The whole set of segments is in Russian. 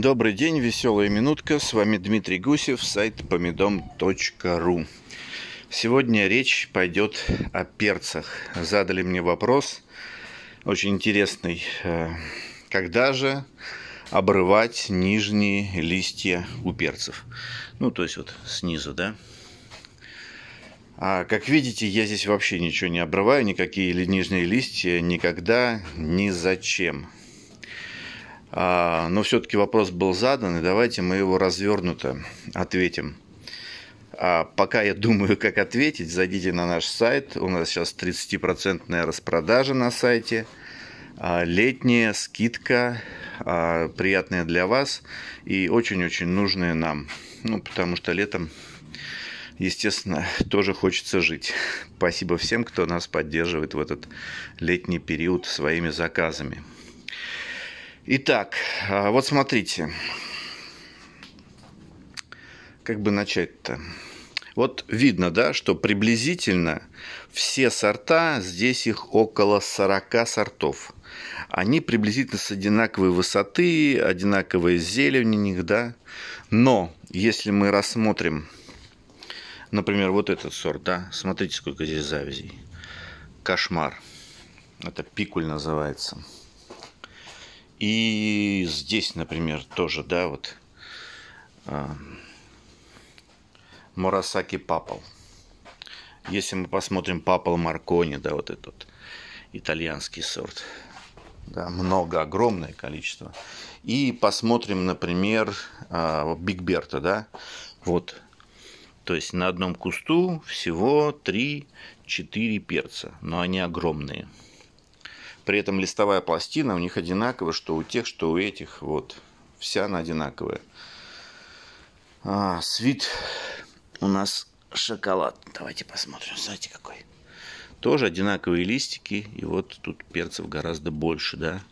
Добрый день, веселая минутка. С вами Дмитрий Гусев, сайт помидом.ру. Сегодня речь пойдет о перцах. Задали мне вопрос, очень интересный. Э, когда же обрывать нижние листья у перцев? Ну, то есть вот снизу, да? А как видите, я здесь вообще ничего не обрываю, никакие нижние листья никогда, ни зачем. А, но все-таки вопрос был задан, и давайте мы его развернуто ответим. А пока я думаю, как ответить, зайдите на наш сайт. У нас сейчас 30% распродажа на сайте. А, летняя скидка, приятная для вас и очень-очень нужная нам. Ну, потому что летом, естественно, тоже хочется жить. Спасибо всем, кто нас поддерживает в этот летний период своими заказами. Итак, а, вот смотрите. Как бы начать-то? Вот видно, да, что приблизительно все сорта, здесь их около 40 сортов. Они приблизительно с одинаковой высоты, одинаковые зелень у них, да. Но если мы рассмотрим, например, вот этот сорт, да, смотрите, сколько здесь завязей. Кошмар. Это пикуль называется. И здесь, например, тоже, да, вот э, Мурасаки Папал. Если мы посмотрим Папал Маркони, да, вот этот итальянский сорт, да, много, огромное количество. И посмотрим, например, э, Биг да, вот. То есть на одном кусту всего 3-4 перца, но они огромные. При этом листовая пластина у них одинаковая, что у тех, что у этих. Вот. Вся она одинаковая. А, свит у нас шоколад. Давайте посмотрим. знаете какой. Тоже одинаковые листики. И вот тут перцев гораздо больше, да,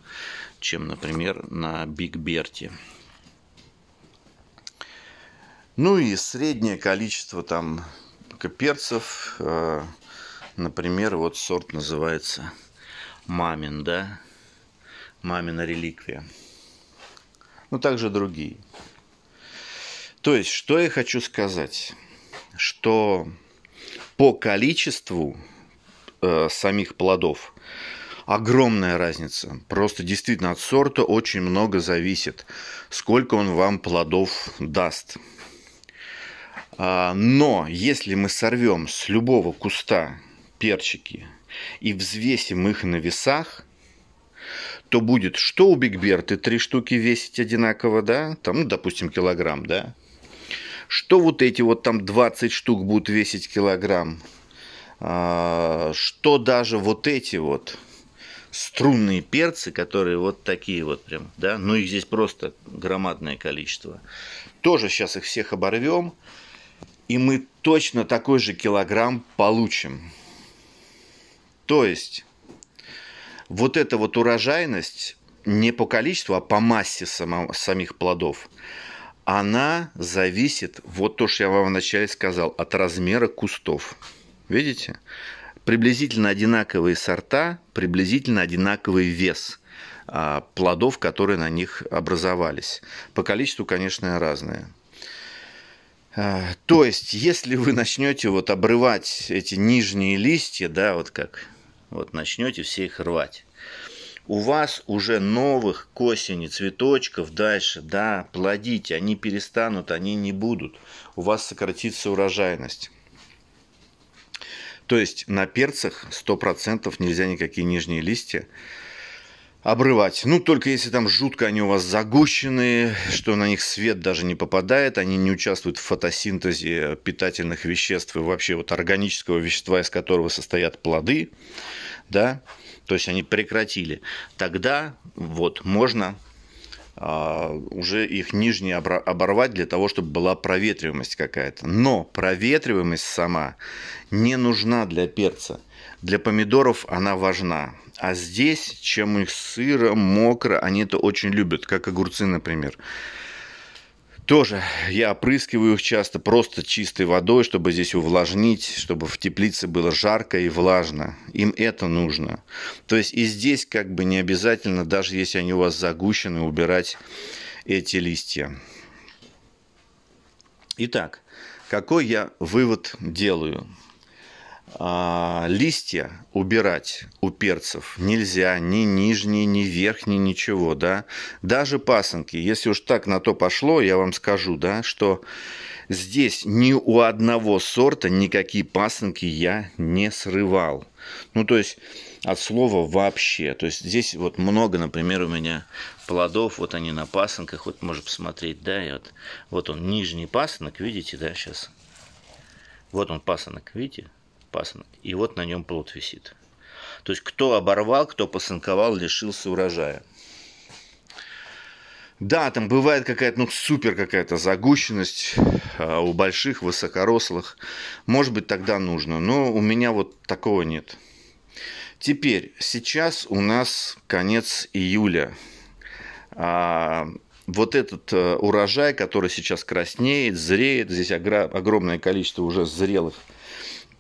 чем, например, на Биг Берти. Ну и среднее количество там перцев. Э, например, вот сорт называется мамин, да, мамина реликвия. Ну, также другие. То есть, что я хочу сказать, что по количеству э, самих плодов огромная разница. Просто действительно от сорта очень много зависит, сколько он вам плодов даст. А, но если мы сорвем с любого куста перчики и взвесим их на весах, то будет, что у Бигберты три штуки весить одинаково, да, там, ну, допустим, килограмм, да, что вот эти вот там 20 штук будут весить килограмм, а, что даже вот эти вот струнные перцы, которые вот такие вот прям, да, ну их здесь просто громадное количество, тоже сейчас их всех оборвем, и мы точно такой же килограмм получим. То есть вот эта вот урожайность не по количеству, а по массе само, самих плодов, она зависит, вот то, что я вам вначале сказал, от размера кустов. Видите? Приблизительно одинаковые сорта, приблизительно одинаковый вес а, плодов, которые на них образовались. По количеству, конечно, разные. А, то есть, если вы начнете вот обрывать эти нижние листья, да, вот как вот начнете все их рвать. У вас уже новых к осени цветочков дальше, да, плодите, они перестанут, они не будут. У вас сократится урожайность. То есть на перцах 100% нельзя никакие нижние листья обрывать. Ну, только если там жутко они у вас загущенные, что на них свет даже не попадает, они не участвуют в фотосинтезе питательных веществ и вообще вот органического вещества, из которого состоят плоды, да, то есть они прекратили, тогда вот можно а, уже их нижние оборвать для того, чтобы была проветриваемость какая-то. Но проветриваемость сама не нужна для перца – для помидоров она важна. А здесь, чем их сыро, мокро, они это очень любят, как огурцы, например. Тоже я опрыскиваю их часто просто чистой водой, чтобы здесь увлажнить, чтобы в теплице было жарко и влажно. Им это нужно. То есть и здесь как бы не обязательно, даже если они у вас загущены, убирать эти листья. Итак, какой я вывод делаю? А, листья убирать у перцев нельзя, ни нижние, ни верхние, ничего, да. Даже пасынки, если уж так на то пошло, я вам скажу, да, что здесь ни у одного сорта никакие пасынки я не срывал. Ну, то есть от слова вообще. То есть здесь вот много, например, у меня плодов, вот они на пасынках, вот можно посмотреть, да, и вот, вот он нижний пасынок, видите, да, сейчас. Вот он пасынок, видите, пасынок. И вот на нем плод висит. То есть, кто оборвал, кто посынковал, лишился урожая. Да, там бывает какая-то, ну, супер какая-то загущенность а, у больших, высокорослых. Может быть, тогда нужно, но у меня вот такого нет. Теперь, сейчас у нас конец июля. А, вот этот э, урожай, который сейчас краснеет, зреет, здесь огромное количество уже зрелых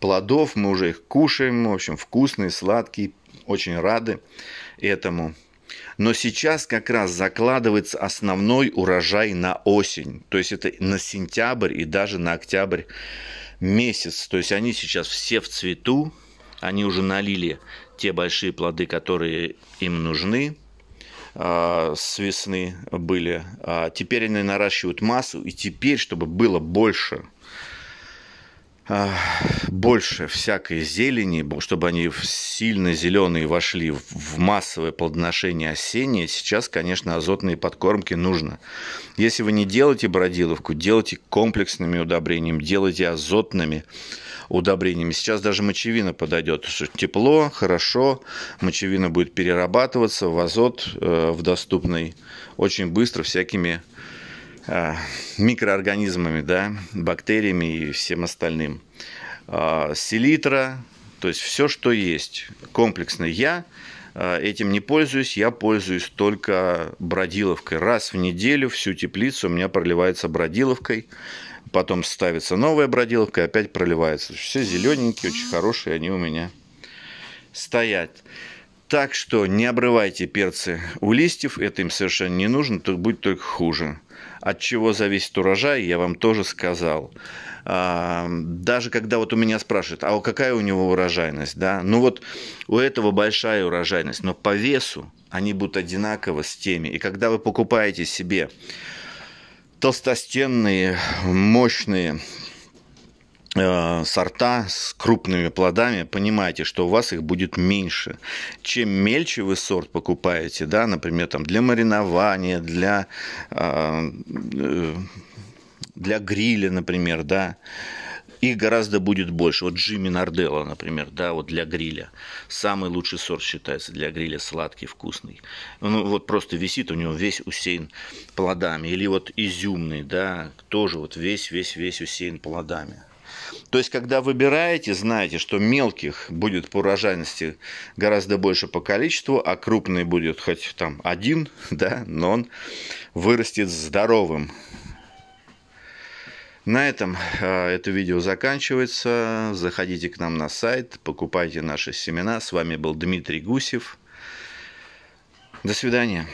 плодов, мы уже их кушаем, в общем, вкусные, сладкие, очень рады этому. Но сейчас как раз закладывается основной урожай на осень, то есть это на сентябрь и даже на октябрь месяц. То есть они сейчас все в цвету, они уже налили те большие плоды, которые им нужны а, с весны были. А, теперь они наращивают массу, и теперь, чтобы было больше – больше всякой зелени, чтобы они сильно зеленые вошли в массовое плодоношение осеннее, сейчас, конечно, азотные подкормки нужно. Если вы не делаете бродиловку, делайте комплексными удобрениями, делайте азотными удобрениями. Сейчас даже мочевина подойдет. Тепло, хорошо, мочевина будет перерабатываться в азот, э, в доступный очень быстро всякими а, микроорганизмами, да, бактериями и всем остальным. А, селитра, то есть все, что есть, комплексное. Я а, этим не пользуюсь, я пользуюсь только бродиловкой. Раз в неделю всю теплицу у меня проливается бродиловкой, потом ставится новая бродиловка, и опять проливается. Все зелененькие, очень хорошие, они у меня стоят. Так что не обрывайте перцы у листьев, это им совершенно не нужно, то будет только хуже от чего зависит урожай, я вам тоже сказал. А, даже когда вот у меня спрашивают, а какая у него урожайность, да? Ну вот у этого большая урожайность, но по весу они будут одинаково с теми. И когда вы покупаете себе толстостенные, мощные Э, сорта с крупными плодами, понимаете, что у вас их будет меньше. Чем мельче вы сорт покупаете, да, например, там для маринования, для, э, э, для гриля, например, да, их гораздо будет больше. Вот Джимми Нарделла, например, да, вот для гриля. Самый лучший сорт считается для гриля, сладкий, вкусный. Ну, вот просто висит у него весь усеян плодами. Или вот изюмный, да, тоже вот весь-весь-весь усеян плодами. То есть, когда выбираете, знаете, что мелких будет по урожайности гораздо больше по количеству, а крупный будет хоть там один, да, но он вырастет здоровым. На этом а, это видео заканчивается. Заходите к нам на сайт, покупайте наши семена. С вами был Дмитрий Гусев. До свидания.